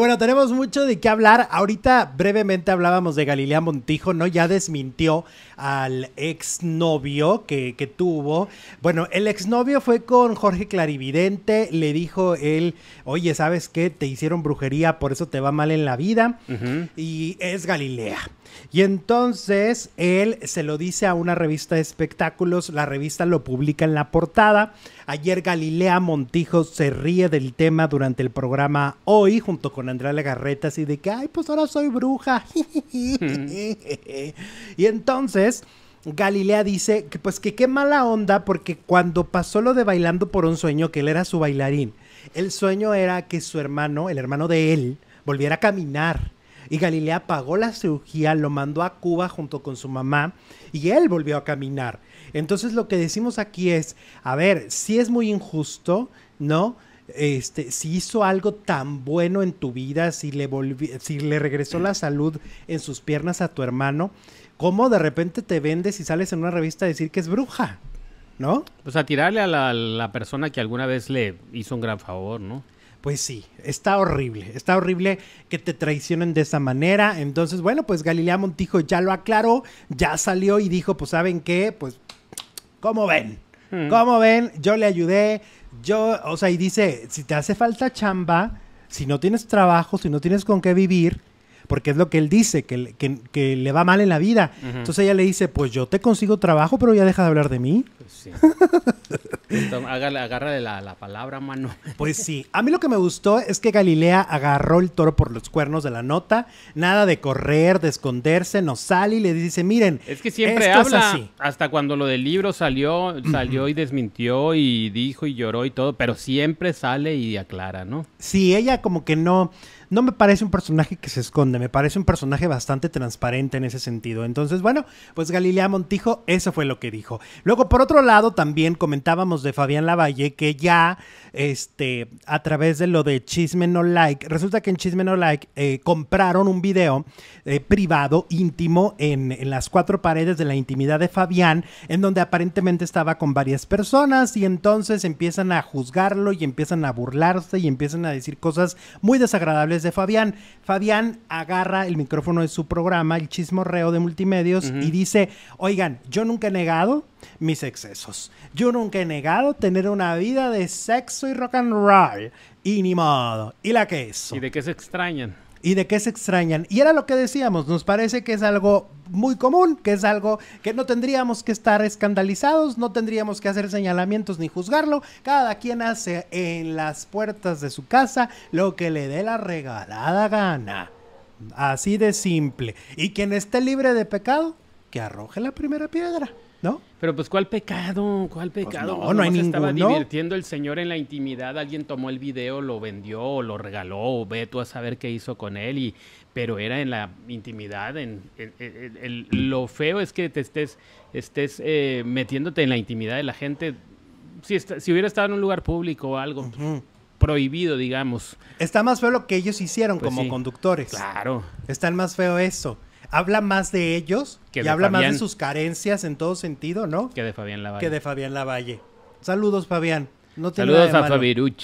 Bueno, tenemos mucho de qué hablar. Ahorita brevemente hablábamos de Galilea Montijo, ¿no? Ya desmintió al exnovio que, que tuvo. Bueno, el exnovio fue con Jorge Clarividente, le dijo él, oye, ¿sabes qué? Te hicieron brujería, por eso te va mal en la vida. Y es Galilea. Y entonces él se lo dice a una revista de espectáculos, la revista lo publica en la portada. Ayer Galilea Montijo se ríe del tema durante el programa Hoy junto con Andrea Legarreta, así de que, ay, pues ahora soy bruja. y entonces... Galilea dice que pues que qué mala onda porque cuando pasó lo de bailando por un sueño que él era su bailarín, el sueño era que su hermano, el hermano de él, volviera a caminar y Galilea pagó la cirugía, lo mandó a Cuba junto con su mamá y él volvió a caminar. Entonces lo que decimos aquí es, a ver, si es muy injusto, ¿no? Este, si hizo algo tan bueno en tu vida, si le, si le regresó la salud en sus piernas a tu hermano, ¿cómo de repente te vendes y sales en una revista a decir que es bruja? ¿No? Pues a tirarle a la, la persona que alguna vez le hizo un gran favor, ¿no? pues sí, está horrible, está horrible que te traicionen de esa manera. Entonces, bueno, pues Galilea Montijo ya lo aclaró, ya salió y dijo, pues saben qué, pues, ¿cómo ven? Hmm. ¿Cómo ven? Yo le ayudé, yo, o sea, y dice, si te hace falta chamba, si no tienes trabajo, si no tienes con qué vivir, porque es lo que él dice, que, le va mal en la vida. Entonces ella le dice, pues yo te consigo trabajo, pero ya deja de hablar de mí. Pues sí. agárrale la, la, palabra, mano. Pues sí. A mí lo que me gustó es que Galilea agarró el toro por los cuernos de la nota. Nada de correr, de esconderse, no sale y le dice, miren. Es que siempre esto habla. Es así. Hasta cuando lo del libro salió, salió y desmintió y dijo y lloró y todo, pero siempre sale y aclara, ¿no? Sí, ella como que no. No me parece un personaje que se esconde, me parece un personaje bastante transparente en ese sentido. Entonces, bueno, pues Galilea Montijo, eso fue lo que dijo. Luego, por otro lado, también comentábamos de Fabián Lavalle, que ya este, a través de lo de Chisme No Like, resulta que en Chisme No Like eh, compraron un video eh, privado, íntimo, en, las cuatro paredes de la intimidad de Fabián, en donde aparentemente estaba con varias personas y entonces empiezan a juzgarlo y empiezan a burlarse y empiezan a decir cosas muy desagradables de Fabián. Fabián agarra el micrófono de su programa, el chismorreo de multimedios, y dice, oigan, yo nunca he negado mis excesos. Yo nunca he negado tener una vida de sexo y rock and roll. Y ni modo. ¿Y la que es? ¿Y de qué se extrañan? y de qué se extrañan. Y era lo que decíamos, nos parece que es algo muy común, que es algo que no tendríamos que estar escandalizados, no tendríamos que hacer señalamientos ni juzgarlo. Cada quien hace en las puertas de su casa lo que le dé la regalada gana. Así de simple. Y quien esté libre de pecado, que arroje la primera piedra. Pero pues cuál pecado, cuál pues, pecado. no, pues, no Estaba divirtiendo el señor en la intimidad, alguien tomó el video, lo vendió, lo regaló, o ve tú a saber qué hizo con él y pero era en la intimidad, en, lo feo es que te estés estés eh, metiéndote en la intimidad de la gente. Si si hubiera estado en un lugar público o algo. Pues, prohibido, digamos. Está más feo lo que ellos hicieron como conductores. Claro. Está más feo eso habla más de ellos y habla más de sus carencias en todo sentido, ¿no? Que de Fabián Lavalle. Que de Fabián Lavalle. Saludos, Fabián. No tiene Saludos a malo. No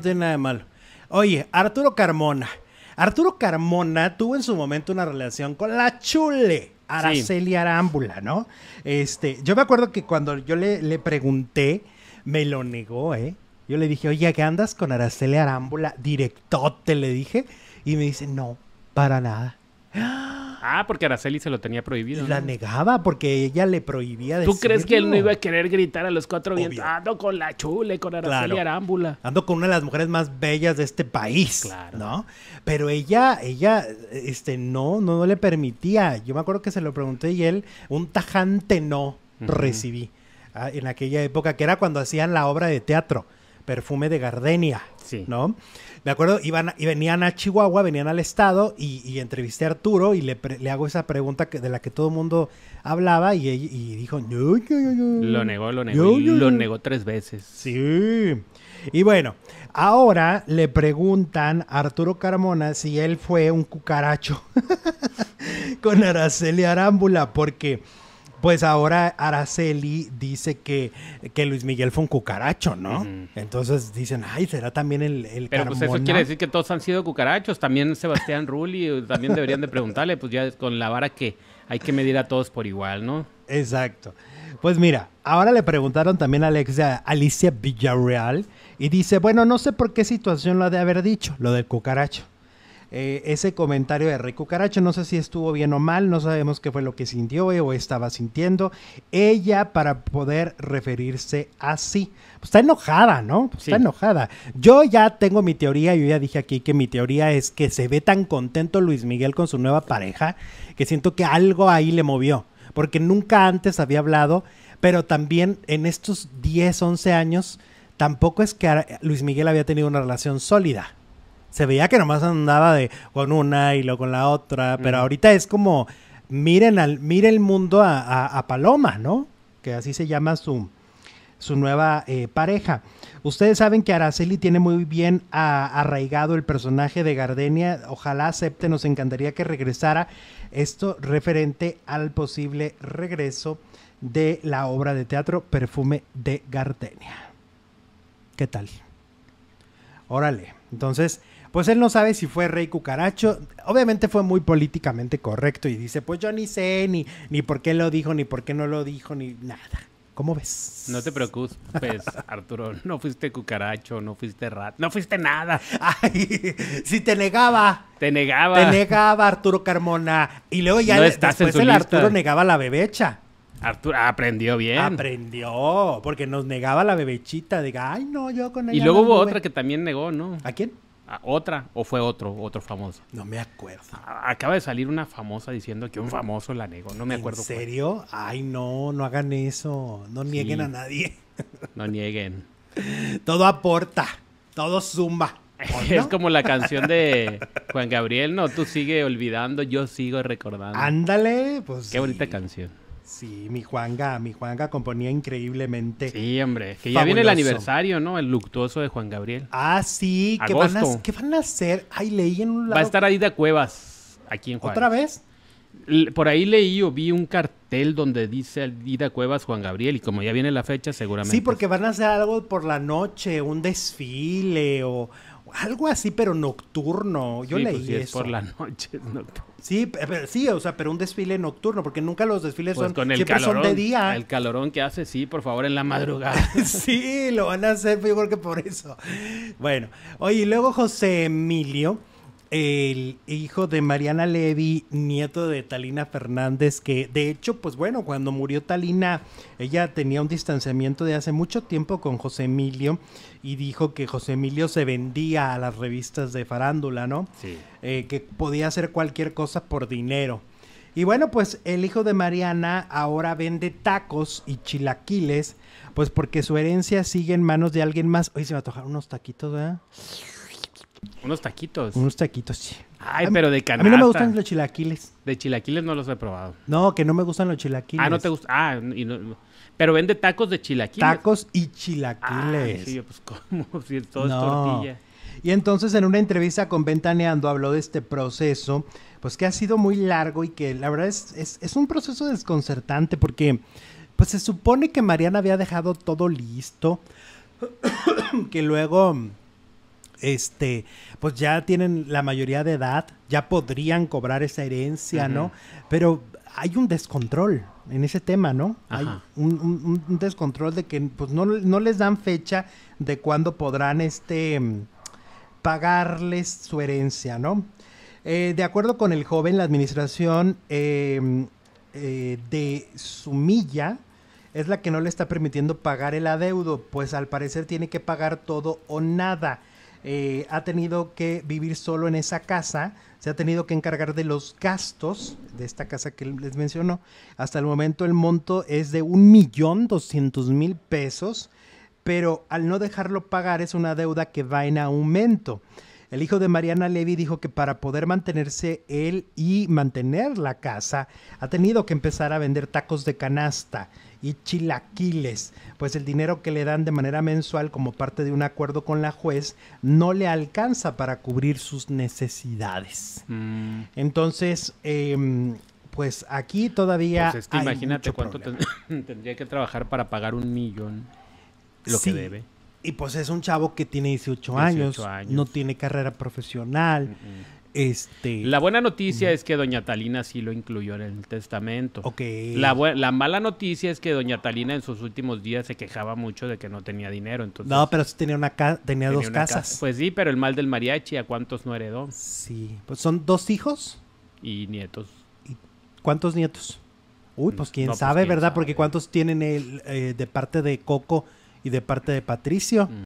tiene nada de malo. Oye, Arturo Carmona. Arturo Carmona tuvo en su momento una relación con la Chule. Araceli Arámbula, ¿no? Este, yo me acuerdo que cuando yo le, le pregunté, me lo negó, ¿eh? Yo le dije, oye, ¿qué andas con Araceli Arámbula? Directote, le dije. Y me dice, no, para nada. ¡Ah! Ah, porque Araceli se lo tenía prohibido. La negaba porque ella le prohibía decirlo. ¿Tú crees que él no iba a querer gritar a los cuatro vientos? Ando con la chule, con Araceli Arámbula. Ando con una de las mujeres más bellas de este país, ¿no? Pero ella, ella, este, no, no, le permitía. Yo me acuerdo que se lo pregunté y él, un tajante no recibí ah, en aquella época, que era cuando hacían la obra de teatro perfume de gardenia, sí. ¿no? De acuerdo, iban, y venían a Chihuahua, venían al estado y, entrevisté a Arturo y le, hago esa pregunta que, de la que todo el mundo hablaba y, dijo, lo negó, lo negó, lo negó tres veces. Sí. Y bueno, ahora le preguntan a Arturo Carmona si él fue un cucaracho con Araceli Arámbula, porque... Pues ahora Araceli dice que, que Luis Miguel fue un cucaracho, ¿no? Entonces dicen, ay, será también el, el Pero pues eso quiere decir que todos han sido cucarachos. También Sebastián Rulli, eh, también deberían de preguntarle, pues ya con la vara que hay que medir a todos por igual, ¿no? Exacto. Pues mira, ahora le preguntaron también a Alexia, Alicia Villarreal y dice, bueno, no sé por qué situación lo ha de haber dicho, lo del cucaracho. Eh, ese comentario de Rey Caracho, No sé si estuvo bien o mal, no sabemos qué fue lo que sintió eh, o estaba sintiendo ella para poder referirse así. Pues, está enojada, ¿no? Pues, está enojada. Yo ya tengo mi teoría, yo ya dije aquí que mi teoría es que se ve tan contento Luis Miguel con su nueva pareja que siento que algo ahí le movió, porque nunca antes había hablado, pero también en estos 10, 11 años tampoco es que Luis Miguel había tenido una relación sólida se veía que nomás andaba de con una y luego con la otra, pero ahorita es como miren al mire el mundo a, Paloma, ¿no? Que así se llama su su nueva eh, pareja. Ustedes saben que Araceli tiene muy bien arraigado el personaje de Gardenia. Ojalá acepte, nos encantaría que regresara. Esto referente al posible regreso de la obra de teatro Perfume de Gardenia. ¿Qué tal? Órale. Entonces, pues él no sabe si fue rey cucaracho. Obviamente fue muy políticamente correcto y dice, pues yo ni sé, ni, por qué lo dijo, ni por qué no lo dijo, ni nada. ¿Cómo ves? No te preocupes, Arturo. No fuiste cucaracho, no fuiste rat, no fuiste nada. Ay, si te negaba. Te negaba. Te negaba Arturo Carmona. Y luego ya después el Arturo negaba la bebecha. Arturo aprendió bien. Aprendió, porque nos negaba la bebechita. Diga, ay, no, yo con ella. Y luego hubo otra que también negó, ¿no? ¿A quién? ¿Otra o fue otro, otro famoso? No me acuerdo. Acaba de salir una famosa diciendo que un famoso la negó, no me acuerdo. ¿En serio? Ay, no, no hagan eso, no nieguen a nadie. No nieguen. todo aporta, todo zumba. Es como la canción de Juan Gabriel, ¿no? Tú sigue olvidando, yo sigo recordando. Ándale, pues. Qué bonita canción. Sí, mi Juanga, mi Juanga componía increíblemente. Sí, hombre, que ya viene el aniversario, ¿no? El luctuoso de Juan Gabriel. Ah, sí, ¿qué van, a, van, a, hacer? Ay, leí en un lado. Va a estar Adida Cuevas aquí en Juan. ¿Otra vez? Por ahí leí o vi un cartel donde dice Adida Cuevas Juan Gabriel y como ya viene la fecha seguramente. Sí, porque van a hacer algo por la noche, un desfile o, algo así, pero nocturno. Yo pues leí eso. por la noche, Sí, sí, o sea, pero un desfile nocturno, porque nunca los desfiles pues son, con el siempre de día. El calorón que hace, sí, por favor, en la madrugada. sí, lo van a hacer, yo que por eso. Bueno, oye, y luego José Emilio el hijo de Mariana Levy, nieto de Talina Fernández, que de hecho, pues bueno, cuando murió Talina, ella tenía un distanciamiento de hace mucho tiempo con José Emilio y dijo que José Emilio se vendía a las revistas de farándula, ¿no? Sí. Eh, que podía hacer cualquier cosa por dinero. Y bueno, pues el hijo de Mariana ahora vende tacos y chilaquiles, pues porque su herencia sigue en manos de alguien más. Oye, se me antojaron unos taquitos, ¿verdad? Unos taquitos. Unos taquitos, sí. Ay, pero de canasta. A mí no me gustan los chilaquiles. De chilaquiles no los he probado. No, que no me gustan los chilaquiles. Ah, no te gusta. Ah, y no, pero vende tacos de chilaquiles. Tacos y chilaquiles. sí, pues cómo, si todo es tortilla. Y entonces en una entrevista con Ventaneando habló de este proceso, pues que ha sido muy largo y que la verdad es, es, es un proceso desconcertante porque pues se supone que Mariana había dejado todo listo, que luego este, pues ya tienen la mayoría de edad, ya podrían cobrar esa herencia, ¿no? Pero hay un descontrol en ese tema, ¿no? Hay un, descontrol de que pues, no, les dan fecha de cuándo podrán este pagarles su herencia, ¿no? Eh, de acuerdo con el joven, la administración em, eh, de su de Sumilla es la que no le está permitiendo pagar el adeudo, pues al parecer tiene que pagar todo o nada eh, ha tenido que vivir solo en esa casa, se ha tenido que encargar de los gastos de esta casa que les mencionó. Hasta el momento el monto es de un millón mil pesos, pero al no dejarlo pagar es una deuda que va en aumento. El hijo de Mariana Levy dijo que para poder mantenerse él y mantener la casa, ha tenido que empezar a vender tacos de canasta y chilaquiles, pues el dinero que le dan de manera mensual como parte de un acuerdo con la juez no le alcanza para cubrir sus necesidades. Mm. Entonces, em, pues aquí todavía... Pues imagínate cuánto tendría que trabajar para pagar un millón lo que debe. Y pues es un chavo que tiene 18, años, no tiene carrera profesional. Este... La buena noticia es que doña Talina sí lo incluyó en el testamento. Ok. La, mala noticia es que doña Talina en sus últimos días se quejaba mucho de que no tenía dinero. Entonces, no, pero sí tenía, una dos casas. pues sí, pero el mal del mariachi, ¿a cuántos no heredó? Sí, pues son dos hijos. Y nietos. ¿Y ¿Cuántos nietos? Uy, pues quién pues sabe, ¿verdad? Porque cuántos tienen el, eh, de parte de Coco y de parte de Patricio.